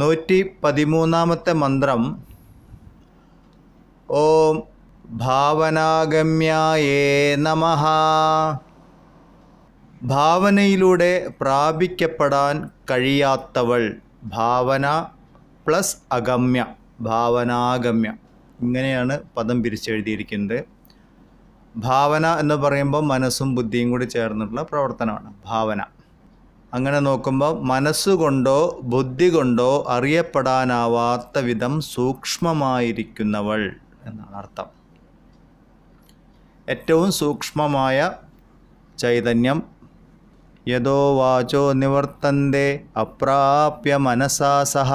നൂറ്റി പതിമൂന്നാമത്തെ മന്ത്രം ഓം ഭാവനാഗമ്യായേ നമ ഭാവനയിലൂടെ പ്രാപിക്കപ്പെടാൻ കഴിയാത്തവൾ ഭാവന പ്ലസ് അഗമ്യ ഭാവനാഗമ്യ ഇങ്ങനെയാണ് പദം പിരിച്ചെഴുതിയിരിക്കുന്നത് ഭാവന എന്ന് പറയുമ്പോൾ മനസ്സും ബുദ്ധിയും കൂടി ചേർന്നിട്ടുള്ള പ്രവർത്തനമാണ് ഭാവന അങ്ങനെ നോക്കുമ്പോൾ മനസ്സുകൊണ്ടോ ബുദ്ധി കൊണ്ടോ അറിയപ്പെടാനാവാത്ത വിധം സൂക്ഷ്മമായിരിക്കുന്നവൾ എന്നാണ് അർത്ഥം ഏറ്റവും സൂക്ഷ്മമായ ചൈതന്യം യഥോ വാചോ നിവർത്തന്തേ അപ്രാപ്യ മനസാ സഹ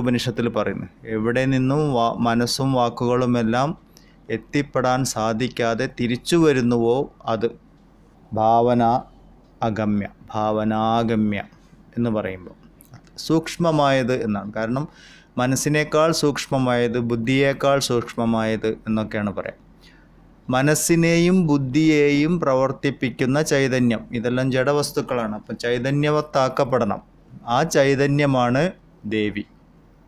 ഉപനിഷത്തിൽ പറയുന്നു എവിടെ നിന്നും വാ മനസ്സും വാക്കുകളുമെല്ലാം എത്തിപ്പെടാൻ സാധിക്കാതെ തിരിച്ചു വരുന്നുവോ അത് ഭാവന അഗമ്യ ഭാവനാഗമ്യ എന്ന് പറയുമ്പോൾ സൂക്ഷ്മമായത് എന്നാണ് കാരണം മനസ്സിനേക്കാൾ സൂക്ഷ്മമായത് ബുദ്ധിയേക്കാൾ സൂക്ഷ്മമായത് എന്നൊക്കെയാണ് പറയാം മനസ്സിനെയും ബുദ്ധിയെയും പ്രവർത്തിപ്പിക്കുന്ന ചൈതന്യം ഇതെല്ലാം ജഡവസ്തുക്കളാണ് അപ്പം ചൈതന്യവത്താക്കപ്പെടണം ആ ചൈതന്യമാണ് ദേവി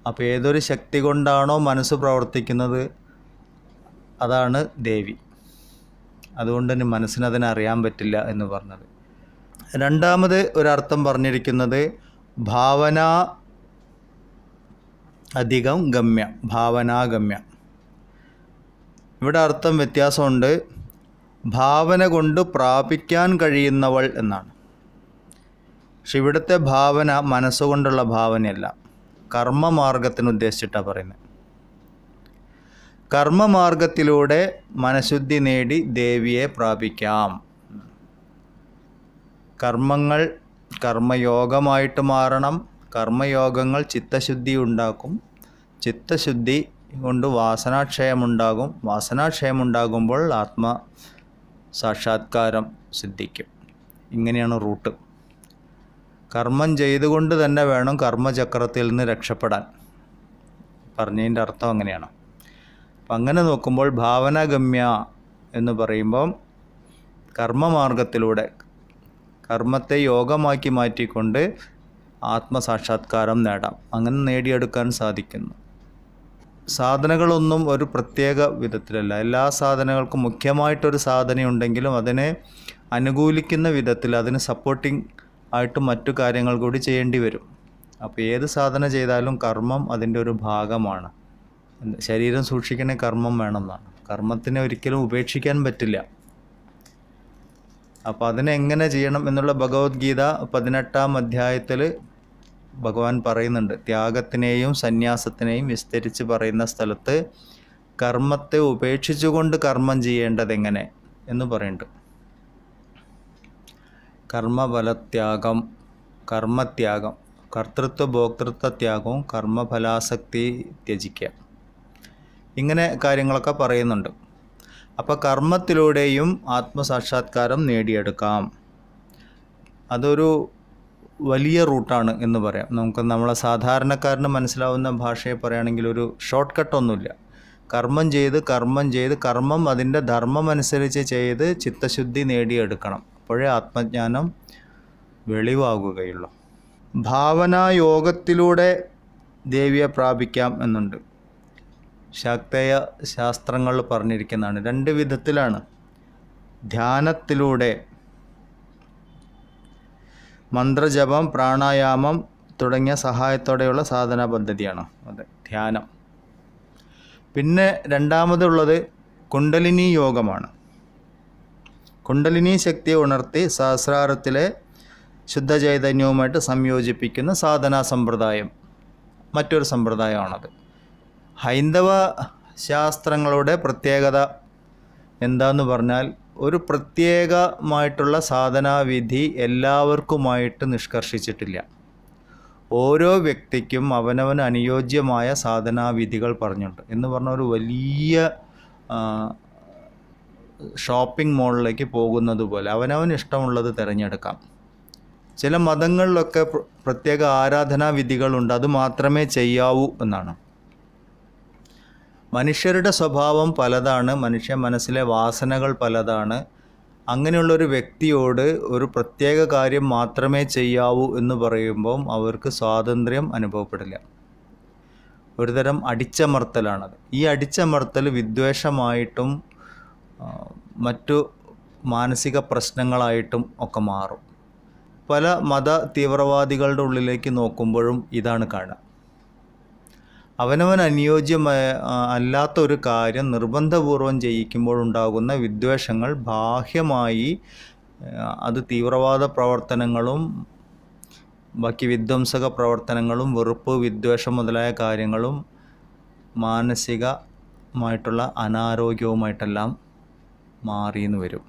അപ്പോൾ ഏതൊരു ശക്തി കൊണ്ടാണോ മനസ്സ് പ്രവർത്തിക്കുന്നത് അതാണ് ദേവി അതുകൊണ്ട് തന്നെ മനസ്സിനതിനറിയാൻ പറ്റില്ല എന്ന് പറഞ്ഞത് രണ്ടാമത് ഒരർത്ഥം പറഞ്ഞിരിക്കുന്നത് ഭാവന അധികം ഗമ്യ ഭാവനാഗമ്യ ഇവിടെ അർത്ഥം വ്യത്യാസമുണ്ട് ഭാവന കൊണ്ട് പ്രാപിക്കാൻ കഴിയുന്നവൾ എന്നാണ് പക്ഷെ ഇവിടുത്തെ ഭാവന മനസ്സുകൊണ്ടുള്ള ഭാവനയല്ല കർമ്മമാർഗത്തിന് ഉദ്ദേശിച്ചിട്ടാണ് പറയുന്നത് കർമ്മമാർഗത്തിലൂടെ മനഃശുദ്ധി നേടി ദേവിയെ പ്രാപിക്കാം കർമ്മങ്ങൾ കർമ്മയോഗമായിട്ട് മാറണം കർമ്മയോഗങ്ങൾ ചിത്തശുദ്ധി ഉണ്ടാക്കും ചിത്തശുദ്ധി കൊണ്ട് വാസനാക്ഷയമുണ്ടാകും ഉണ്ടാകുമ്പോൾ ആത്മ സാക്ഷാത്കാരം സിദ്ധിക്കും ഇങ്ങനെയാണ് റൂട്ട് കർമ്മം ചെയ്തുകൊണ്ട് തന്നെ വേണം കർമ്മചക്രത്തിൽ നിന്ന് രക്ഷപ്പെടാൻ പറഞ്ഞതിൻ്റെ അർത്ഥം അങ്ങനെയാണ് അപ്പം അങ്ങനെ നോക്കുമ്പോൾ ഭാവനഗമ്യ എന്ന് പറയുമ്പം കർമ്മമാർഗത്തിലൂടെ കർമ്മത്തെ യോഗമാക്കി മാറ്റിക്കൊണ്ട് ആത്മസാക്ഷാത്കാരം നേടാം അങ്ങനെ നേടിയെടുക്കാൻ സാധിക്കുന്നു സാധനകളൊന്നും ഒരു പ്രത്യേക വിധത്തിലല്ല എല്ലാ സാധനങ്ങൾക്കും മുഖ്യമായിട്ടൊരു സാധനയുണ്ടെങ്കിലും അതിനെ അനുകൂലിക്കുന്ന വിധത്തിൽ അതിന് സപ്പോർട്ടിങ് ആയിട്ട് മറ്റു കാര്യങ്ങൾ കൂടി ചെയ്യേണ്ടി വരും അപ്പോൾ ഏത് സാധന ചെയ്താലും കർമ്മം അതിൻ്റെ ഒരു ഭാഗമാണ് ശരീരം സൂക്ഷിക്കണേ കർമ്മം വേണമെന്നാണ് കർമ്മത്തിനെ ഒരിക്കലും ഉപേക്ഷിക്കാൻ പറ്റില്ല അപ്പോൾ അതിനെങ്ങനെ ചെയ്യണം എന്നുള്ള ഭഗവത്ഗീത പതിനെട്ടാം അധ്യായത്തിൽ ഭഗവാൻ പറയുന്നുണ്ട് ത്യാഗത്തിനെയും സന്യാസത്തിനെയും വിസ്തരിച്ച് പറയുന്ന സ്ഥലത്ത് കർമ്മത്തെ ഉപേക്ഷിച്ചുകൊണ്ട് കർമ്മം ചെയ്യേണ്ടത് എങ്ങനെ എന്ന് പറയുന്നുണ്ട് കർമ്മഫലത്യാഗം കർമ്മത്യാഗം കർത്തൃത്വ ഭോക്തൃത്വ ത്യാഗവും കർമ്മഫലാസക്തി ത്യജിക്കുക ഇങ്ങനെ കാര്യങ്ങളൊക്കെ പറയുന്നുണ്ട് അപ്പോൾ കർമ്മത്തിലൂടെയും ആത്മസാക്ഷാത്കാരം നേടിയെടുക്കാം അതൊരു വലിയ റൂട്ടാണ് എന്ന് പറയാം നമുക്ക് നമ്മളെ സാധാരണക്കാരന് മനസ്സിലാവുന്ന ഭാഷയെ പറയുകയാണെങ്കിൽ ഒരു ഷോർട്ട് കട്ടൊന്നുമില്ല കർമ്മം ചെയ്ത് കർമ്മം ചെയ്ത് കർമ്മം അതിൻ്റെ ധർമ്മം അനുസരിച്ച് ചെയ്ത് ചിത്തശുദ്ധി നേടിയെടുക്കണം അപ്പോഴേ ആത്മജ്ഞാനം വെളിവാകുകയുള്ളു ഭാവനായോഗത്തിലൂടെ ദേവിയെ പ്രാപിക്കാം എന്നുണ്ട് ശാക്തേയ ശാസ്ത്രങ്ങൾ പറഞ്ഞിരിക്കുന്നതാണ് രണ്ട് വിധത്തിലാണ് ധ്യാനത്തിലൂടെ മന്ത്രജപം പ്രാണായാമം തുടങ്ങിയ സഹായത്തോടെയുള്ള സാധന പദ്ധതിയാണ് അതെ ധ്യാനം പിന്നെ രണ്ടാമതുള്ളത് കുണ്ടലിനി യോഗമാണ് കുണ്ടലിനി ശക്തിയെ ഉണർത്തി സഹസ്രാരത്തിലെ ശുദ്ധചൈതന്യവുമായിട്ട് സംയോജിപ്പിക്കുന്ന സാധനാ സമ്പ്രദായം മറ്റൊരു സമ്പ്രദായമാണത് ഹൈന്ദവ ശാസ്ത്രങ്ങളുടെ പ്രത്യേകത എന്താന്ന് പറഞ്ഞാൽ ഒരു പ്രത്യേകമായിട്ടുള്ള സാധനാവിധി എല്ലാവർക്കുമായിട്ട് നിഷ്കർഷിച്ചിട്ടില്ല ഓരോ വ്യക്തിക്കും അവനവന് അനുയോജ്യമായ സാധനാവിധികൾ പറഞ്ഞിട്ടുണ്ട് എന്ന് പറഞ്ഞ ഒരു വലിയ ഷോപ്പിംഗ് മോളിലേക്ക് പോകുന്നത് പോലെ അവനവന് ഇഷ്ടമുള്ളത് തിരഞ്ഞെടുക്കാം ചില മതങ്ങളിലൊക്കെ പ്രത്യേക ആരാധനാവിധികളുണ്ട് അത് മാത്രമേ ചെയ്യാവൂ എന്നാണ് മനുഷ്യരുടെ സ്വഭാവം പലതാണ് മനുഷ്യ മനസ്സിലെ വാസനകൾ പലതാണ് അങ്ങനെയുള്ളൊരു വ്യക്തിയോട് ഒരു പ്രത്യേക കാര്യം മാത്രമേ ചെയ്യാവൂ എന്ന് പറയുമ്പം അവർക്ക് സ്വാതന്ത്ര്യം അനുഭവപ്പെടില്ല ഒരുതരം അടിച്ചമർത്തലാണത് ഈ അടിച്ചമർത്തൽ വിദ്വേഷമായിട്ടും മറ്റു മാനസിക പ്രശ്നങ്ങളായിട്ടും ഒക്കെ മാറും പല മത തീവ്രവാദികളുടെ ഉള്ളിലേക്ക് നോക്കുമ്പോഴും ഇതാണ് കാണുക അവനവൻ അനുയോജ്യമായ അല്ലാത്ത ഒരു കാര്യം നിർബന്ധപൂർവം ഉണ്ടാകുന്ന വിദ്വേഷങ്ങൾ ബാഹ്യമായി അത് തീവ്രവാദ പ്രവർത്തനങ്ങളും ബാക്കി വിധ്വംസക പ്രവർത്തനങ്ങളും വെറുപ്പ് വിദ്വേഷം മുതലായ കാര്യങ്ങളും മാനസികമായിട്ടുള്ള അനാരോഗ്യവുമായിട്ടെല്ലാം മാറിയെന്ന് വരും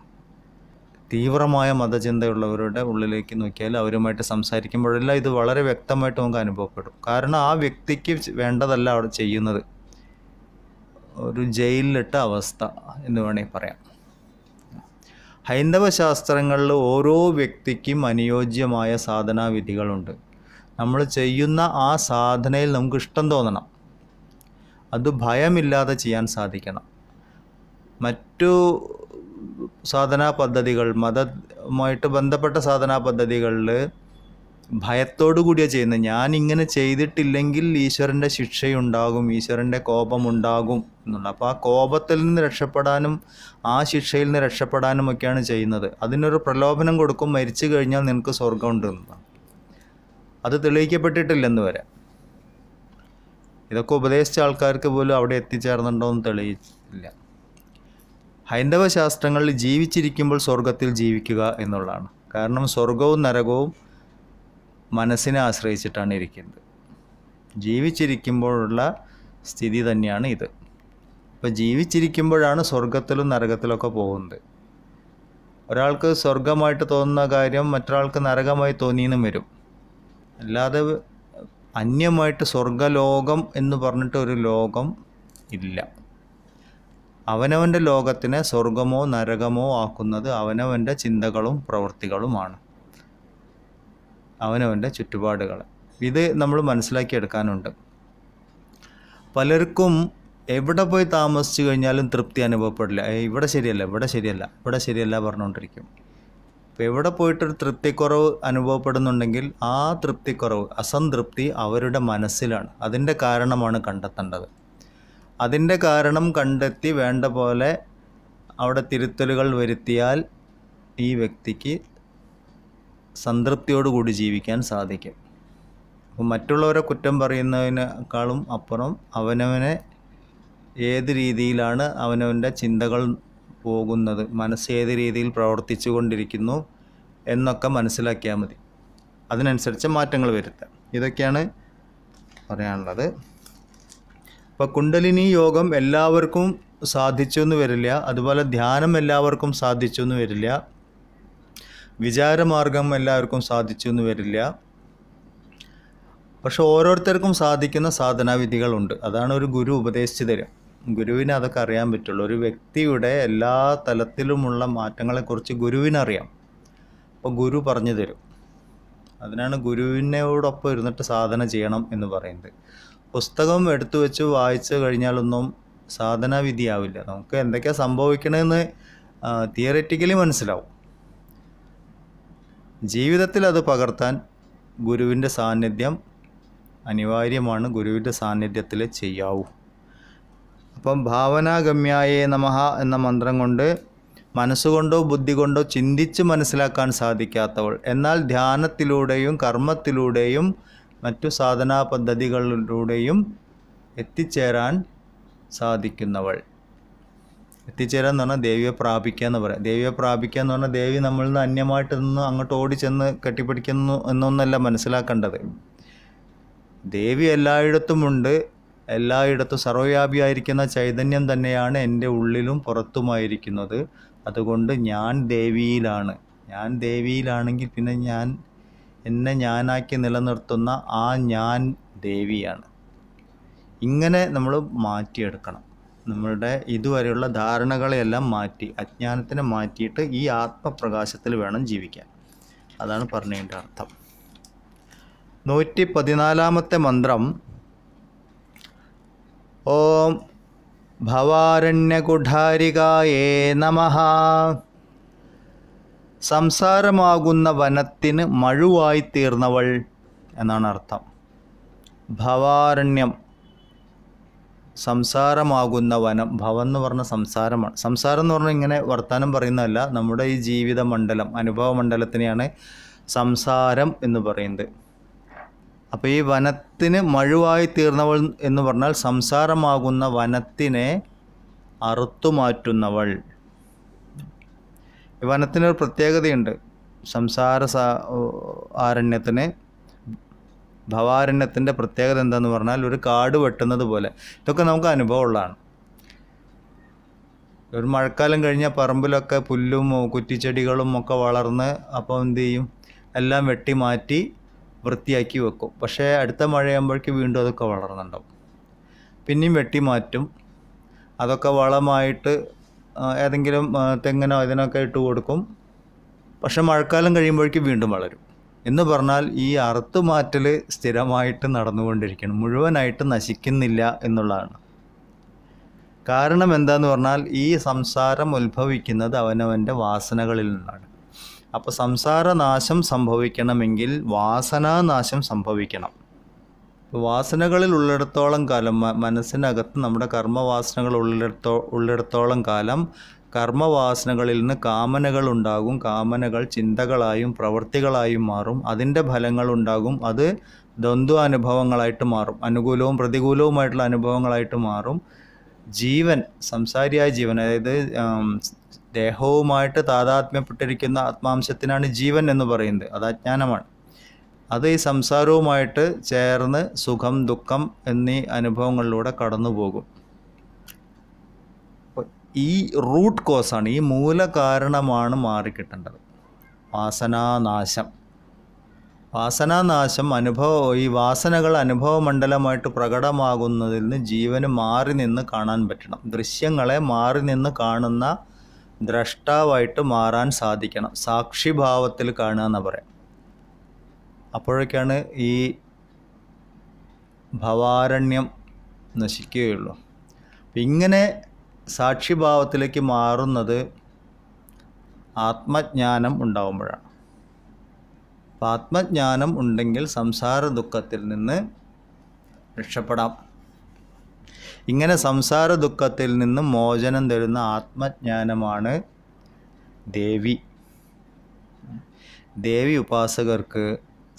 തീവ്രമായ മതചിന്തയുള്ളവരുടെ ഉള്ളിലേക്ക് നോക്കിയാൽ അവരുമായിട്ട് സംസാരിക്കുമ്പോഴെല്ലാം ഇത് വളരെ വ്യക്തമായിട്ട് നമുക്ക് അനുഭവപ്പെടും കാരണം ആ വ്യക്തിക്ക് വേണ്ടതല്ല അവിടെ ചെയ്യുന്നത് ഒരു ജയിലിലിട്ട അവസ്ഥ എന്ന് വേണമെങ്കിൽ പറയാം ഹൈന്ദവ ശാസ്ത്രങ്ങളിൽ ഓരോ വ്യക്തിക്കും അനുയോജ്യമായ സാധനാവിധികളുണ്ട് നമ്മൾ ചെയ്യുന്ന ആ സാധനയിൽ നമുക്ക് ഇഷ്ടം തോന്നണം അത് ഭയമില്ലാതെ ചെയ്യാൻ സാധിക്കണം മറ്റു സാധനാ പദ്ധതികൾ മതമായിട്ട് ബന്ധപ്പെട്ട സാധനാ പദ്ധതികളിൽ ഭയത്തോടു കൂടിയാണ് ചെയ്യുന്നത് ഞാൻ ഇങ്ങനെ ചെയ്തിട്ടില്ലെങ്കിൽ ഈശ്വരൻ്റെ ശിക്ഷയുണ്ടാകും ഈശ്വരൻ്റെ കോപമുണ്ടാകും എന്നുള്ള അപ്പോൾ ആ കോപത്തിൽ നിന്ന് രക്ഷപ്പെടാനും ആ ശിക്ഷയിൽ നിന്ന് രക്ഷപ്പെടാനും ഒക്കെയാണ് ചെയ്യുന്നത് അതിനൊരു പ്രലോഭനം കൊടുക്കും മരിച്ചു കഴിഞ്ഞാൽ നിനക്ക് സ്വർഗമുണ്ടെന്ന് അത് തെളിയിക്കപ്പെട്ടിട്ടില്ലെന്ന് വരെ ഇതൊക്കെ ഉപദേശിച്ച ആൾക്കാർക്ക് പോലും അവിടെ എത്തിച്ചേർന്നുണ്ടോ എന്ന് തെളിയിച്ചില്ല ഹൈന്ദവ ശാസ്ത്രങ്ങളിൽ ജീവിച്ചിരിക്കുമ്പോൾ സ്വർഗത്തിൽ ജീവിക്കുക എന്നുള്ളതാണ് കാരണം സ്വർഗവും നരകവും മനസ്സിനെ ആശ്രയിച്ചിട്ടാണ് ഇരിക്കുന്നത് ജീവിച്ചിരിക്കുമ്പോഴുള്ള സ്ഥിതി തന്നെയാണ് ഇത് അപ്പോൾ ജീവിച്ചിരിക്കുമ്പോഴാണ് സ്വർഗത്തിലും നരകത്തിലൊക്കെ പോകുന്നത് ഒരാൾക്ക് സ്വർഗമായിട്ട് തോന്നുന്ന കാര്യം മറ്റൊരാൾക്ക് നരകമായി തോന്നിയെന്നും വരും അല്ലാതെ അന്യമായിട്ട് സ്വർഗലോകം എന്ന് പറഞ്ഞിട്ട് ഒരു ലോകം ഇല്ല അവനവൻ്റെ ലോകത്തിനെ സ്വർഗമോ നരകമോ ആക്കുന്നത് അവനവൻ്റെ ചിന്തകളും പ്രവൃത്തികളുമാണ് അവനവൻ്റെ ചുറ്റുപാടുകൾ ഇത് നമ്മൾ മനസ്സിലാക്കിയെടുക്കാനുണ്ട് പലർക്കും എവിടെ പോയി താമസിച്ചു കഴിഞ്ഞാലും തൃപ്തി അനുഭവപ്പെടില്ല ഇവിടെ ശരിയല്ല ഇവിടെ ശരിയല്ല ഇവിടെ ശരിയല്ല പറഞ്ഞുകൊണ്ടിരിക്കും അപ്പോൾ എവിടെ പോയിട്ടൊരു തൃപ്തിക്കുറവ് അനുഭവപ്പെടുന്നുണ്ടെങ്കിൽ ആ തൃപ്തിക്കുറവ് അസംതൃപ്തി അവരുടെ മനസ്സിലാണ് അതിൻ്റെ കാരണമാണ് കണ്ടെത്തേണ്ടത് അതിൻ്റെ കാരണം കണ്ടെത്തി വേണ്ട പോലെ അവിടെ തിരുത്തലുകൾ വരുത്തിയാൽ ഈ വ്യക്തിക്ക് സംതൃപ്തിയോടുകൂടി ജീവിക്കാൻ സാധിക്കും അപ്പം മറ്റുള്ളവരെ കുറ്റം പറയുന്നതിനേക്കാളും അപ്പുറം അവനവനെ ഏത് രീതിയിലാണ് അവനവൻ്റെ ചിന്തകൾ പോകുന്നത് മനസ്സ് ഏത് രീതിയിൽ പ്രവർത്തിച്ചു കൊണ്ടിരിക്കുന്നു എന്നൊക്കെ മനസ്സിലാക്കിയാൽ മതി അതിനനുസരിച്ച് മാറ്റങ്ങൾ വരുത്താം ഇതൊക്കെയാണ് പറയാനുള്ളത് അപ്പോൾ കുണ്ടലിനി യോഗം എല്ലാവർക്കും സാധിച്ചു എന്ന് വരില്ല അതുപോലെ ധ്യാനം എല്ലാവർക്കും സാധിച്ചു എന്ന് വരില്ല വിചാരമാർഗം എല്ലാവർക്കും സാധിച്ചു എന്ന് വരില്ല പക്ഷെ ഓരോരുത്തർക്കും സാധിക്കുന്ന സാധനാവിധികളുണ്ട് അതാണ് ഒരു ഗുരു ഉപദേശിച്ചു തരിക ഗുരുവിന് അതൊക്കെ അറിയാൻ പറ്റുള്ളൂ ഒരു വ്യക്തിയുടെ എല്ലാ തലത്തിലുമുള്ള മാറ്റങ്ങളെക്കുറിച്ച് ഗുരുവിനറിയാം അപ്പോൾ ഗുരു പറഞ്ഞു തരും അതിനാണ് ഗുരുവിനോടൊപ്പം ഇരുന്നിട്ട് സാധന ചെയ്യണം എന്ന് പറയുന്നത് പുസ്തകം എടുത്തു വെച്ച് വായിച്ചു കഴിഞ്ഞാലൊന്നും സാധന നമുക്ക് എന്തൊക്കെയാണ് സംഭവിക്കണമെന്ന് തിയറിറ്റിക്കലി മനസ്സിലാവും ജീവിതത്തിൽ അത് പകർത്താൻ ഗുരുവിൻ്റെ സാന്നിധ്യം അനിവാര്യമാണ് ഗുരുവിൻ്റെ സാന്നിധ്യത്തിൽ ചെയ്യാവൂ അപ്പം ഭാവനാഗമ്യായേ നമഹ എന്ന മന്ത്രം കൊണ്ട് മനസ്സുകൊണ്ടോ ബുദ്ധി കൊണ്ടോ ചിന്തിച്ച് മനസ്സിലാക്കാൻ സാധിക്കാത്തവൾ എന്നാൽ ധ്യാനത്തിലൂടെയും കർമ്മത്തിലൂടെയും മറ്റു സാധനാ പദ്ധതികളിലൂടെയും എത്തിച്ചേരാൻ സാധിക്കുന്നവൾ എത്തിച്ചേരാൻ എന്ന് പറഞ്ഞാൽ ദേവിയെ പ്രാപിക്കുക എന്ന് പറയാം ദേവിയെ പ്രാപിക്കുക എന്ന് പറഞ്ഞാൽ ദേവി നമ്മളിൽ നിന്ന് അന്യമായിട്ട് നിന്ന് അങ്ങോട്ട് ഓടി ചെന്ന് കെട്ടിപ്പിടിക്കുന്നു എന്നൊന്നല്ല മനസ്സിലാക്കേണ്ടത് ദേവി എല്ലായിടത്തുമുണ്ട് എല്ലായിടത്തും സർവവ്യാപിയായിരിക്കുന്ന ചൈതന്യം തന്നെയാണ് എൻ്റെ ഉള്ളിലും പുറത്തുമായിരിക്കുന്നത് അതുകൊണ്ട് ഞാൻ ദേവിയിലാണ് ഞാൻ ദേവിയിലാണെങ്കിൽ പിന്നെ ഞാൻ എന്നെ ഞാനാക്കി നിലനിർത്തുന്ന ആ ഞാൻ ദേവിയാണ് ഇങ്ങനെ നമ്മൾ മാറ്റിയെടുക്കണം നമ്മളുടെ ഇതുവരെയുള്ള ധാരണകളെയെല്ലാം മാറ്റി അജ്ഞാനത്തിനെ മാറ്റിയിട്ട് ഈ ആത്മപ്രകാശത്തിൽ വേണം ജീവിക്കാൻ അതാണ് പറഞ്ഞതിൻ്റെ അർത്ഥം നൂറ്റി പതിനാലാമത്തെ മന്ത്രം ഓം ഭവാരണ്യകുഠാരികായേ നമഹ സംസാരമാകുന്ന വനത്തിന് മഴുവായി തീർന്നവൾ എന്നാണ് അർത്ഥം ഭവാരണ്യം സംസാരമാകുന്ന വനം ഭവം എന്ന് പറഞ്ഞ സംസാരമാണ് സംസാരം എന്ന് പറഞ്ഞാൽ ഇങ്ങനെ വർത്തമാനം പറയുന്നതല്ല നമ്മുടെ ഈ ജീവിത മണ്ഡലം അനുഭവ മണ്ഡലത്തിനെയാണ് സംസാരം എന്ന് പറയുന്നത് അപ്പോൾ ഈ വനത്തിന് മഴുവായി തീർന്നവൾ എന്ന് പറഞ്ഞാൽ സംസാരമാകുന്ന വനത്തിനെ അറുത്തുമാറ്റുന്നവൾ വനത്തിനൊരു പ്രത്യേകതയുണ്ട് സംസാര ആരണ്യത്തിന് ഭവാരണ്യത്തിൻ്റെ പ്രത്യേകത എന്താന്ന് പറഞ്ഞാൽ ഒരു കാട് വെട്ടുന്നത് പോലെ ഇതൊക്കെ നമുക്ക് അനുഭവമുള്ളതാണ് ഒരു മഴക്കാലം കഴിഞ്ഞാൽ പറമ്പിലൊക്കെ പുല്ലും കുറ്റിച്ചെടികളും ഒക്കെ വളർന്ന് അപ്പോൾ എന്ത് ചെയ്യും എല്ലാം വെട്ടി മാറ്റി വൃത്തിയാക്കി വെക്കും പക്ഷേ അടുത്ത മഴയാകുമ്പോഴേക്ക് വീണ്ടും അതൊക്കെ വളർന്നുണ്ടാവും പിന്നെയും വെട്ടി മാറ്റും അതൊക്കെ വളമായിട്ട് ഏതെങ്കിലും തെങ്ങിനോ ഇതിനൊക്കെ ഇട്ട് കൊടുക്കും പക്ഷെ മഴക്കാലം കഴിയുമ്പോഴേക്കും വീണ്ടും വളരും എന്ന് പറഞ്ഞാൽ ഈ അറുത്ത് മാറ്റൽ സ്ഥിരമായിട്ട് നടന്നുകൊണ്ടിരിക്കണം മുഴുവനായിട്ട് നശിക്കുന്നില്ല എന്നുള്ളതാണ് കാരണം എന്താന്ന് പറഞ്ഞാൽ ഈ സംസാരം ഉത്ഭവിക്കുന്നത് അവനവൻ്റെ വാസനകളിൽ നിന്നാണ് അപ്പോൾ സംസാരനാശം സംഭവിക്കണമെങ്കിൽ വാസനാനാശം സംഭവിക്കണം വാസനകളിൽ ഉള്ളിടത്തോളം കാലം മനസ്സിനകത്ത് നമ്മുടെ കർമ്മവാസനകൾ ഉള്ളിടത്തോ ഉള്ളിടത്തോളം കാലം കർമ്മവാസനകളിൽ നിന്ന് കാമനകൾ ഉണ്ടാകും കാമനകൾ ചിന്തകളായും പ്രവൃത്തികളായും മാറും അതിൻ്റെ ഫലങ്ങൾ ഉണ്ടാകും അത് ദ്വന്ദ്വ അനുഭവങ്ങളായിട്ട് മാറും അനുകൂലവും പ്രതികൂലവുമായിട്ടുള്ള അനുഭവങ്ങളായിട്ട് മാറും ജീവൻ സംസാരിയായ ജീവൻ അതായത് ദേഹവുമായിട്ട് താതാത്മ്യപ്പെട്ടിരിക്കുന്ന ആത്മാംശത്തിനാണ് ജീവൻ എന്ന് പറയുന്നത് അത് അജ്ഞാനമാണ് അത് ഈ സംസാരവുമായിട്ട് ചേർന്ന് സുഖം ദുഃഖം എന്നീ അനുഭവങ്ങളിലൂടെ കടന്നു പോകും ഈ റൂട്ട് കോസാണ് ഈ മൂല കാരണമാണ് മാറിക്കിട്ടേണ്ടത് വാസനാനാശം വാസനാനാശം അനുഭവ ഈ വാസനകൾ അനുഭവമണ്ഡലമായിട്ട് പ്രകടമാകുന്നതിൽ നിന്ന് ജീവന് മാറി നിന്ന് കാണാൻ പറ്റണം ദൃശ്യങ്ങളെ മാറി നിന്ന് കാണുന്ന ദ്രഷ്ടാവായിട്ട് മാറാൻ സാധിക്കണം സാക്ഷിഭാവത്തിൽ കാണുക എന്ന് പറയാം അപ്പോഴൊക്കെയാണ് ഈ ഭവാരണ്യം നശിക്കുകയുള്ളു ഇങ്ങനെ സാക്ഷിഭാവത്തിലേക്ക് മാറുന്നത് ആത്മജ്ഞാനം ഉണ്ടാകുമ്പോഴാണ് അപ്പം ആത്മജ്ഞാനം ഉണ്ടെങ്കിൽ സംസാര ദുഃഖത്തിൽ നിന്ന് രക്ഷപ്പെടാം ഇങ്ങനെ സംസാര ദുഃഖത്തിൽ നിന്ന് മോചനം തരുന്ന ആത്മജ്ഞാനമാണ് ദേവി ദേവി ഉപാസകർക്ക്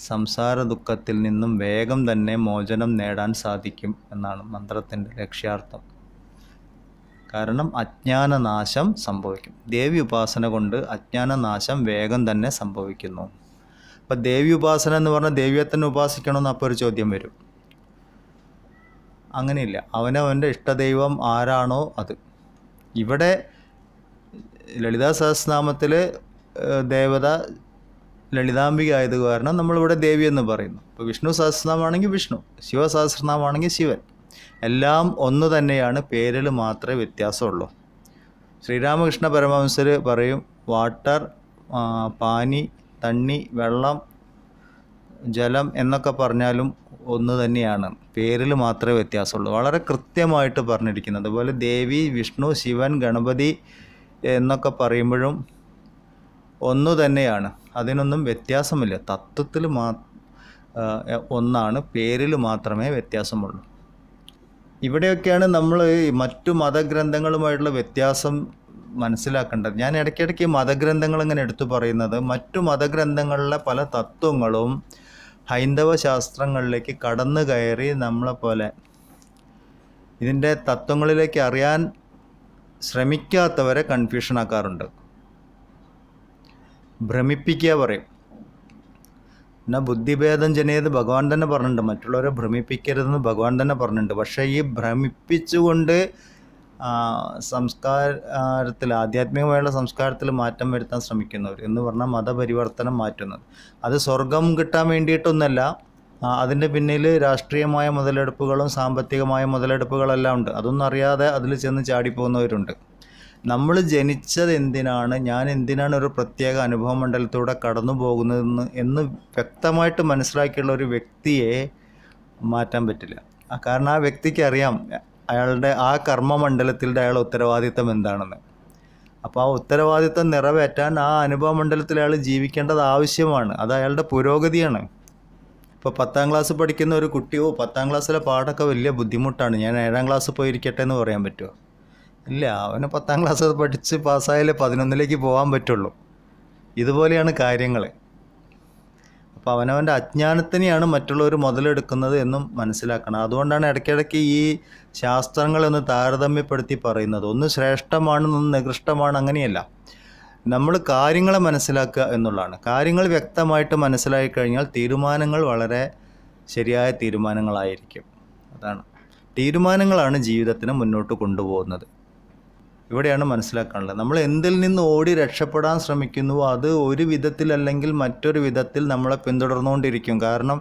സംസാര ദുഃഖത്തിൽ നിന്നും വേഗം തന്നെ മോചനം നേടാൻ സാധിക്കും എന്നാണ് മന്ത്രത്തിൻ്റെ ലക്ഷ്യാർത്ഥം കാരണം അജ്ഞാനനാശം സംഭവിക്കും ദേവി ഉപാസന കൊണ്ട് അജ്ഞാനനാശം വേഗം തന്നെ സംഭവിക്കുന്നു അപ്പോൾ ദേവി ഉപാസന എന്ന് പറഞ്ഞാൽ ദേവിയെ തന്നെ ഉപാസിക്കണമെന്ന് അപ്പോൾ ഒരു ചോദ്യം വരും അങ്ങനെയില്ല അവനവൻ്റെ ഇഷ്ടദൈവം ആരാണോ അത് ഇവിടെ ലളിതാ സഹസ്രനാമത്തിൽ ദേവത ലളിതാംബിക ആയത് കാരണം നമ്മളിവിടെ ദേവി എന്ന് പറയുന്നു ഇപ്പോൾ വിഷ്ണു സഹസ്രനാമാണെങ്കിൽ വിഷ്ണു ശിവ സഹസ്രനാമാണെങ്കിൽ ശിവൻ എല്ലാം ഒന്ന് തന്നെയാണ് പേരിൽ മാത്രമേ വ്യത്യാസമുള്ളൂ ശ്രീരാമകൃഷ്ണ പരമഹംസർ പറയും വാട്ടർ പാനി തണ്ണി വെള്ളം ജലം എന്നൊക്കെ പറഞ്ഞാലും ഒന്ന് തന്നെയാണ് പേരിൽ മാത്രമേ വ്യത്യാസമുള്ളൂ വളരെ കൃത്യമായിട്ട് പറഞ്ഞിരിക്കുന്നത് അതുപോലെ ദേവി വിഷ്ണു ശിവൻ ഗണപതി എന്നൊക്കെ പറയുമ്പോഴും ഒന്നു തന്നെയാണ് അതിനൊന്നും വ്യത്യാസമില്ല തത്വത്തിൽ മാ ഒന്നാണ് പേരിൽ മാത്രമേ വ്യത്യാസമുള്ളൂ ഇവിടെയൊക്കെയാണ് നമ്മൾ മറ്റു മതഗ്രന്ഥങ്ങളുമായിട്ടുള്ള വ്യത്യാസം മനസ്സിലാക്കേണ്ടത് ഞാൻ ഇടയ്ക്കിടയ്ക്ക് മതഗ്രന്ഥങ്ങൾ ഇങ്ങനെ എടുത്തു പറയുന്നത് മറ്റു മതഗ്രന്ഥങ്ങളിലെ പല തത്വങ്ങളും ഹൈന്ദവ ശാസ്ത്രങ്ങളിലേക്ക് കടന്നു കയറി നമ്മളെപ്പോലെ ഇതിൻ്റെ തത്വങ്ങളിലേക്ക് അറിയാൻ ശ്രമിക്കാത്തവരെ കൺഫ്യൂഷനാക്കാറുണ്ട് ഭ്രമിപ്പിക്കുക പറയും എന്നാൽ ബുദ്ധിഭേദം ജനേത് ഭഗവാൻ തന്നെ പറഞ്ഞിട്ടുണ്ട് മറ്റുള്ളവരെ ഭ്രമിപ്പിക്കരുതെന്ന് ഭഗവാൻ തന്നെ പറഞ്ഞിട്ടുണ്ട് പക്ഷേ ഈ ഭ്രമിപ്പിച്ചുകൊണ്ട് സംസ്കാരത്തിൽ ആധ്യാത്മികമായുള്ള സംസ്കാരത്തിൽ മാറ്റം വരുത്താൻ ശ്രമിക്കുന്നവർ എന്ന് പറഞ്ഞാൽ മതപരിവർത്തനം മാറ്റുന്നത് അത് സ്വർഗം കിട്ടാൻ വേണ്ടിയിട്ടൊന്നല്ല അതിൻ്റെ പിന്നിൽ രാഷ്ട്രീയമായ മുതലെടുപ്പുകളും സാമ്പത്തികമായ മുതലെടുപ്പുകളെല്ലാം ഉണ്ട് അതൊന്നും അറിയാതെ അതിൽ ചെന്ന് ചാടിപ്പോകുന്നവരുണ്ട് നമ്മൾ ജനിച്ചത് എന്തിനാണ് ഞാൻ എന്തിനാണ് ഒരു പ്രത്യേക അനുഭവ മണ്ഡലത്തിലൂടെ കടന്നു പോകുന്നതെന്ന് എന്ന് വ്യക്തമായിട്ട് മനസ്സിലാക്കിയുള്ള ഒരു വ്യക്തിയെ മാറ്റാൻ പറ്റില്ല കാരണം ആ വ്യക്തിക്ക് അറിയാം അയാളുടെ ആ കർമ്മമണ്ഡലത്തിൻ്റെ അയാൾ ഉത്തരവാദിത്തം എന്താണെന്ന് അപ്പോൾ ആ ഉത്തരവാദിത്തം നിറവേറ്റാൻ ആ അനുഭവ മണ്ഡലത്തിൽ അയാൾ ജീവിക്കേണ്ടത് ആവശ്യമാണ് അത് അയാളുടെ പുരോഗതിയാണ് ഇപ്പോൾ പത്താം ക്ലാസ് പഠിക്കുന്ന ഒരു കുട്ടിയോ പത്താം ക്ലാസ്സിലെ പാടൊക്കെ വലിയ ബുദ്ധിമുട്ടാണ് ഞാൻ ഏഴാം ക്ലാസ് പോയിരിക്കട്ടെ എന്ന് പറയാൻ പറ്റുമോ ഇല്ല അവന് പത്താം ക്ലാസ് പഠിച്ച് പാസ്സായാലേ പതിനൊന്നിലേക്ക് പോകാൻ പറ്റുള്ളൂ ഇതുപോലെയാണ് കാര്യങ്ങൾ അപ്പോൾ അവനവൻ്റെ അജ്ഞാനത്തിനെയാണ് മറ്റുള്ളവർ മുതലെടുക്കുന്നത് എന്നും മനസ്സിലാക്കണം അതുകൊണ്ടാണ് ഇടയ്ക്കിടയ്ക്ക് ഈ ശാസ്ത്രങ്ങളൊന്ന് താരതമ്യപ്പെടുത്തി പറയുന്നത് ഒന്ന് ശ്രേഷ്ഠമാണെന്നൊന്ന് നികൃഷ്ടമാണ് അങ്ങനെയല്ല നമ്മൾ കാര്യങ്ങളെ മനസ്സിലാക്കുക എന്നുള്ളതാണ് കാര്യങ്ങൾ വ്യക്തമായിട്ട് മനസ്സിലായി കഴിഞ്ഞാൽ തീരുമാനങ്ങൾ വളരെ ശരിയായ തീരുമാനങ്ങളായിരിക്കും അതാണ് തീരുമാനങ്ങളാണ് ജീവിതത്തിന് മുന്നോട്ട് കൊണ്ടുപോകുന്നത് ഇവിടെയാണ് മനസ്സിലാക്കാനുള്ളത് നമ്മൾ എന്തിൽ നിന്ന് ഓടി രക്ഷപ്പെടാൻ ശ്രമിക്കുന്നുവോ അത് ഒരു വിധത്തിലല്ലെങ്കിൽ മറ്റൊരു വിധത്തിൽ നമ്മളെ പിന്തുടർന്നുകൊണ്ടിരിക്കും കാരണം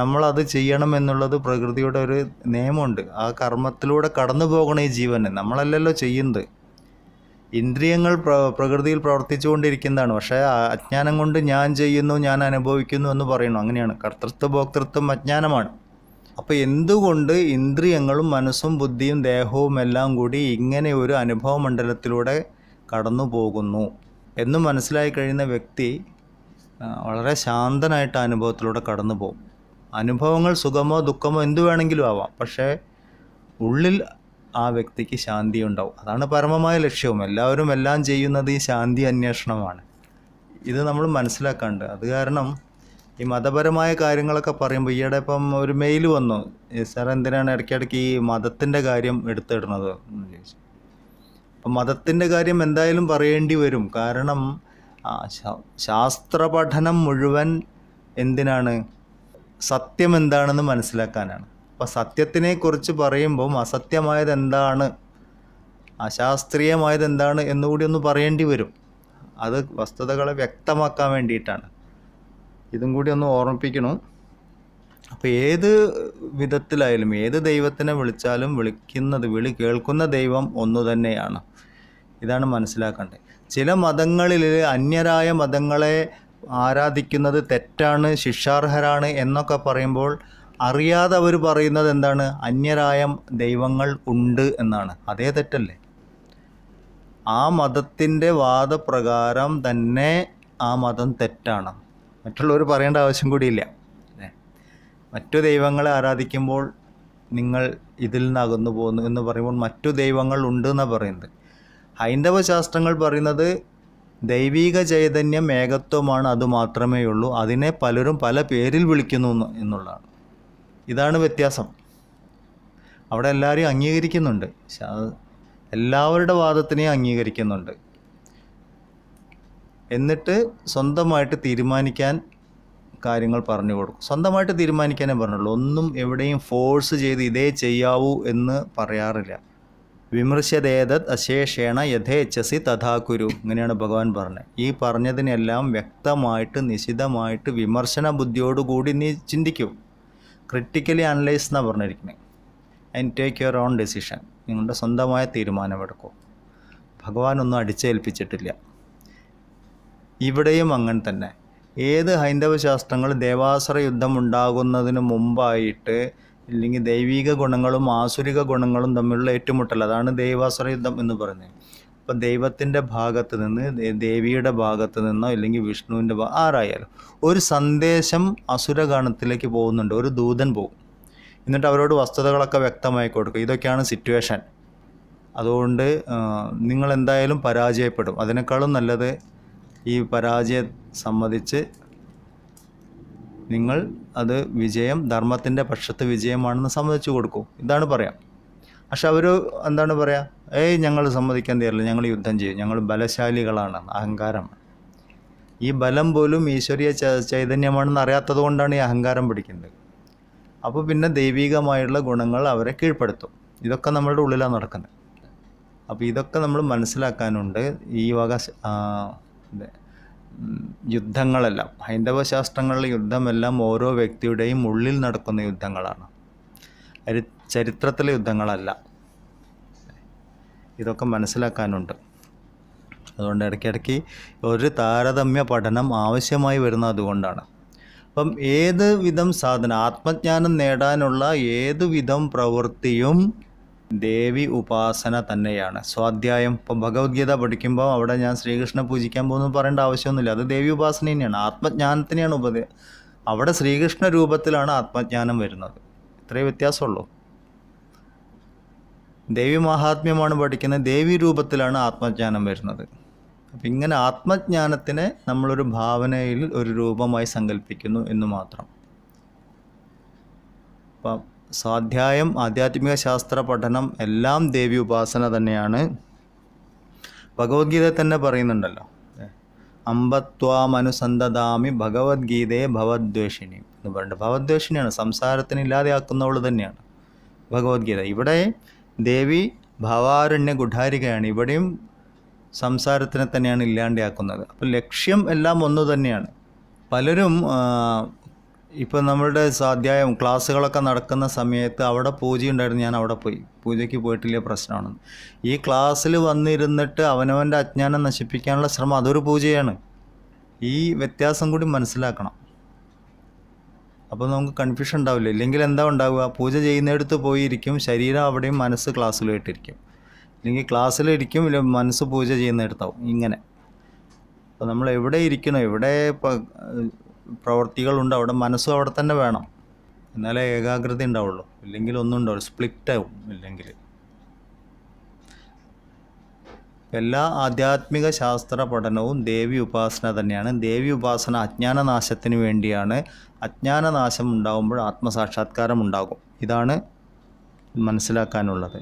നമ്മളത് ചെയ്യണം എന്നുള്ളത് പ്രകൃതിയുടെ ഒരു നിയമമുണ്ട് ആ കർമ്മത്തിലൂടെ കടന്നു പോകണം ഈ ജീവന് നമ്മളല്ലല്ലോ ചെയ്യുന്നത് ഇന്ദ്രിയങ്ങൾ പ്ര പ്രകൃതിയിൽ പ്രവർത്തിച്ചുകൊണ്ടിരിക്കുന്നതാണ് പക്ഷേ അജ്ഞാനം കൊണ്ട് ഞാൻ ചെയ്യുന്നു ഞാൻ അനുഭവിക്കുന്നു എന്ന് പറയുന്നു അങ്ങനെയാണ് കർത്തൃത്വ ഭോക്തൃത്വം അജ്ഞാനമാണ് അപ്പോൾ എന്തുകൊണ്ട് ഇന്ദ്രിയങ്ങളും മനസ്സും ബുദ്ധിയും ദേഹവും എല്ലാം കൂടി ഇങ്ങനെ ഒരു അനുഭവ മണ്ഡലത്തിലൂടെ കടന്നു പോകുന്നു എന്ന് മനസ്സിലായി കഴിയുന്ന വ്യക്തി വളരെ ശാന്തനായിട്ട് അനുഭവത്തിലൂടെ കടന്നു പോകും അനുഭവങ്ങൾ സുഖമോ ദുഃഖമോ എന്തു വേണമെങ്കിലും ആവാം പക്ഷേ ഉള്ളിൽ ആ വ്യക്തിക്ക് ശാന്തി ഉണ്ടാവും അതാണ് പരമമായ ലക്ഷ്യവും എല്ലാവരും എല്ലാം ചെയ്യുന്നത് ഈ ശാന്തി അന്വേഷണമാണ് ഇത് നമ്മൾ മനസ്സിലാക്കാണ്ട് അത് കാരണം ഈ മതപരമായ കാര്യങ്ങളൊക്കെ പറയുമ്പോൾ ഈയിടെ ഇപ്പം ഒരു മെയിൽ വന്നു സാർ എന്തിനാണ് ഇടയ്ക്കിടയ്ക്ക് ഈ മതത്തിൻ്റെ കാര്യം എടുത്തിടുന്നത് എന്ന് അപ്പം മതത്തിൻ്റെ കാര്യം എന്തായാലും പറയേണ്ടി വരും കാരണം ശാസ്ത്ര പഠനം മുഴുവൻ എന്തിനാണ് സത്യം എന്താണെന്ന് മനസ്സിലാക്കാനാണ് അപ്പം സത്യത്തിനെക്കുറിച്ച് പറയുമ്പം അസത്യമായത് എന്താണ് അശാസ്ത്രീയമായത് എന്താണ് എന്നുകൂടി ഒന്ന് പറയേണ്ടി വരും അത് വസ്തുതകളെ വ്യക്തമാക്കാൻ വേണ്ടിയിട്ടാണ് ഇതും കൂടി ഒന്ന് ഓർമ്മിപ്പിക്കണം അപ്പോൾ ഏത് വിധത്തിലായാലും ഏത് ദൈവത്തിനെ വിളിച്ചാലും വിളിക്കുന്നത് വിളി കേൾക്കുന്ന ദൈവം ഒന്നു തന്നെയാണ് ഇതാണ് മനസ്സിലാക്കേണ്ടത് ചില മതങ്ങളിൽ അന്യരായ മതങ്ങളെ ആരാധിക്കുന്നത് തെറ്റാണ് ശിക്ഷാർഹരാണ് എന്നൊക്കെ പറയുമ്പോൾ അറിയാതെ അവർ പറയുന്നത് എന്താണ് അന്യരായ ദൈവങ്ങൾ ഉണ്ട് എന്നാണ് അതേ തെറ്റല്ലേ ആ മതത്തിൻ്റെ വാദപ്രകാരം തന്നെ ആ മതം തെറ്റാണ് മറ്റുള്ളവർ പറയേണ്ട ആവശ്യം കൂടിയില്ല മറ്റു ദൈവങ്ങളെ ആരാധിക്കുമ്പോൾ നിങ്ങൾ ഇതിൽ നിന്ന് അകന്നു പോകുന്നു എന്ന് പറയുമ്പോൾ മറ്റു ദൈവങ്ങൾ ഉണ്ട് എന്നാണ് പറയുന്നത് ഹൈന്ദവ ശാസ്ത്രങ്ങൾ പറയുന്നത് ദൈവീക ചൈതന്യം ഏകത്വമാണ് അത് മാത്രമേ ഉള്ളൂ അതിനെ പലരും പല പേരിൽ വിളിക്കുന്നു എന്നുള്ളതാണ് ഇതാണ് വ്യത്യാസം അവിടെ എല്ലാവരെയും അംഗീകരിക്കുന്നുണ്ട് എല്ലാവരുടെ വാദത്തിനെയും അംഗീകരിക്കുന്നുണ്ട് എന്നിട്ട് സ്വന്തമായിട്ട് തീരുമാനിക്കാൻ കാര്യങ്ങൾ പറഞ്ഞു കൊടുക്കും സ്വന്തമായിട്ട് തീരുമാനിക്കാനേ പറഞ്ഞുള്ളൂ ഒന്നും എവിടെയും ഫോഴ്സ് ചെയ്ത് ഇതേ ചെയ്യാവൂ എന്ന് പറയാറില്ല വിമർശതേതത് അശേഷേണ യഥേച്ഛസി തഥാകുരു ഇങ്ങനെയാണ് ഭഗവാൻ പറഞ്ഞത് ഈ പറഞ്ഞതിനെല്ലാം വ്യക്തമായിട്ട് നിശിതമായിട്ട് വിമർശന ബുദ്ധിയോടുകൂടി നീ ചിന്തിക്കൂ ക്രിട്ടിക്കലി അനലൈസ് എന്നാണ് പറഞ്ഞിരിക്കുന്നത് and take your own decision നിങ്ങളുടെ സ്വന്തമായ തീരുമാനമെടുക്കും ഭഗവാനൊന്നും ഒന്നും അടിച്ചേൽപ്പിച്ചിട്ടില്ല ഇവിടെയും അങ്ങനെ തന്നെ ഏത് ഹൈന്ദവ ശാസ്ത്രങ്ങൾ ദേവാസുര യുദ്ധം ഉണ്ടാകുന്നതിന് മുമ്പായിട്ട് അല്ലെങ്കിൽ ദൈവിക ഗുണങ്ങളും ആസുരിക ഗുണങ്ങളും തമ്മിലുള്ള ഏറ്റുമുട്ടൽ അതാണ് ദൈവാസുര യുദ്ധം എന്ന് പറയുന്നത് അപ്പോൾ ദൈവത്തിൻ്റെ ഭാഗത്ത് നിന്ന് ദേവിയുടെ ഭാഗത്ത് നിന്നോ അല്ലെങ്കിൽ വിഷ്ണുവിൻ്റെ ആരായാലും ഒരു സന്ദേശം അസുരഗണത്തിലേക്ക് പോകുന്നുണ്ട് ഒരു ദൂതൻ പോകും എന്നിട്ട് അവരോട് വസ്തുതകളൊക്കെ വ്യക്തമായി കൊടുക്കും ഇതൊക്കെയാണ് സിറ്റുവേഷൻ അതുകൊണ്ട് നിങ്ങൾ എന്തായാലും പരാജയപ്പെടും അതിനേക്കാളും നല്ലത് ഈ പരാജയം സമ്മതിച്ച് നിങ്ങൾ അത് വിജയം ധർമ്മത്തിൻ്റെ പക്ഷത്ത് വിജയമാണെന്ന് സമ്മതിച്ചു കൊടുക്കും ഇതാണ് പറയാം പക്ഷെ അവർ എന്താണ് പറയുക ഏയ് ഞങ്ങൾ സമ്മതിക്കാൻ തരില്ല ഞങ്ങൾ യുദ്ധം ചെയ്യും ഞങ്ങൾ ബലശാലികളാണ് അഹങ്കാരം ഈ ബലം പോലും ഈശ്വരീയ ചൈതന്യമാണെന്ന് അറിയാത്തത് കൊണ്ടാണ് ഈ അഹങ്കാരം പിടിക്കുന്നത് അപ്പോൾ പിന്നെ ദൈവികമായുള്ള ഗുണങ്ങൾ അവരെ കീഴ്പ്പെടുത്തും ഇതൊക്കെ നമ്മളുടെ ഉള്ളിലാണ് നടക്കുന്നത് അപ്പോൾ ഇതൊക്കെ നമ്മൾ മനസ്സിലാക്കാനുണ്ട് ഈ വക യുദ്ധങ്ങളെല്ലാം ഹൈന്ദവ ശാസ്ത്രങ്ങളിലെ യുദ്ധമെല്ലാം ഓരോ വ്യക്തിയുടെയും ഉള്ളിൽ നടക്കുന്ന യുദ്ധങ്ങളാണ് ചരിത്രത്തിലെ യുദ്ധങ്ങളല്ല ഇതൊക്കെ മനസ്സിലാക്കാനുണ്ട് അതുകൊണ്ട് ഇടയ്ക്കിടയ്ക്ക് ഒരു താരതമ്യ പഠനം ആവശ്യമായി വരുന്ന അതുകൊണ്ടാണ് അപ്പം ഏത് വിധം സാധനം ആത്മജ്ഞാനം നേടാനുള്ള ഏതുവിധം വിധം പ്രവൃത്തിയും ദേവി ഉപാസന തന്നെയാണ് സ്വാധ്യായം ഇപ്പം ഭഗവത്ഗീത പഠിക്കുമ്പോൾ അവിടെ ഞാൻ ശ്രീകൃഷ്ണനെ പൂജിക്കാൻ പോകുന്നു പറയേണ്ട ആവശ്യമൊന്നുമില്ല അത് ദേവി ഉപാസന തന്നെയാണ് ആത്മജ്ഞാനത്തിനെയാണ് ഉപദേ അവിടെ ശ്രീകൃഷ്ണ രൂപത്തിലാണ് ആത്മജ്ഞാനം വരുന്നത് ഇത്രേ വ്യത്യാസമുള്ളൂ ദേവി മഹാത്മ്യമാണ് പഠിക്കുന്നത് ദേവി രൂപത്തിലാണ് ആത്മജ്ഞാനം വരുന്നത് അപ്പം ഇങ്ങനെ ആത്മജ്ഞാനത്തിനെ നമ്മളൊരു ഭാവനയിൽ ഒരു രൂപമായി സങ്കല്പിക്കുന്നു എന്ന് മാത്രം അപ്പം സ്വാധ്യായം ആധ്യാത്മിക ശാസ്ത്ര പഠനം എല്ലാം ദേവി ഉപാസന തന്നെയാണ് ഭഗവത്ഗീത തന്നെ പറയുന്നുണ്ടല്ലോ അമ്പത്വാമനുസന്ധതാമി ഭഗവത്ഗീതയെ ഭവദ്വേഷിണി എന്ന് പറയുന്നത് ഭവദ്വേഷിണിയാണ് സംസാരത്തിന് ഇല്ലാതെയാക്കുന്നവൾ തന്നെയാണ് ഭഗവത്ഗീത ഇവിടെ ദേവി ഭവാരണ്യ ഗുഢാരികയാണ് ഇവിടെയും സംസാരത്തിനെ തന്നെയാണ് ഇല്ലാണ്ടാക്കുന്നത് അപ്പോൾ ലക്ഷ്യം എല്ലാം ഒന്നു തന്നെയാണ് പലരും ഇപ്പോൾ നമ്മളുടെ സ്വാധ്യായം ക്ലാസ്സുകളൊക്കെ നടക്കുന്ന സമയത്ത് അവിടെ പൂജയുണ്ടായിരുന്നു ഞാൻ അവിടെ പോയി പൂജയ്ക്ക് പോയിട്ടില്ല പ്രശ്നമാണ് ഈ ക്ലാസ്സിൽ വന്നിരുന്നിട്ട് അവനവൻ്റെ അജ്ഞാനം നശിപ്പിക്കാനുള്ള ശ്രമം അതൊരു പൂജയാണ് ഈ വ്യത്യാസം കൂടി മനസ്സിലാക്കണം അപ്പോൾ നമുക്ക് കൺഫ്യൂഷൻ ഉണ്ടാവില്ല ഇല്ലെങ്കിൽ എന്താ ഉണ്ടാവുക പൂജ ചെയ്യുന്നിടത്ത് പോയിരിക്കും ശരീരം അവിടെയും മനസ്സ് ക്ലാസ്സിലായിട്ടിരിക്കും അല്ലെങ്കിൽ ക്ലാസ്സിലിരിക്കും ഇല്ല മനസ്സ് പൂജ ചെയ്യുന്നിടത്താവും ഇങ്ങനെ അപ്പോൾ നമ്മൾ എവിടെ ഇരിക്കണോ എവിടെ പ്രവൃത്തികളുണ്ട് അവിടെ മനസ്സും അവിടെ തന്നെ വേണം എന്നാലേ ഏകാഗ്രത ഉണ്ടാവുള്ളൂ ഇല്ലെങ്കിൽ ഒന്നും ഉണ്ടാവില്ല സ്പ്ലിറ്റ് ആവും ഇല്ലെങ്കിൽ എല്ലാ ആധ്യാത്മിക ശാസ്ത്ര പഠനവും ദേവി ഉപാസന തന്നെയാണ് ദേവി ഉപാസന അജ്ഞാനനാശത്തിന് വേണ്ടിയാണ് അജ്ഞാനനാശം ഉണ്ടാകുമ്പോൾ ആത്മസാക്ഷാത്കാരം ഉണ്ടാകും ഇതാണ് മനസ്സിലാക്കാനുള്ളത്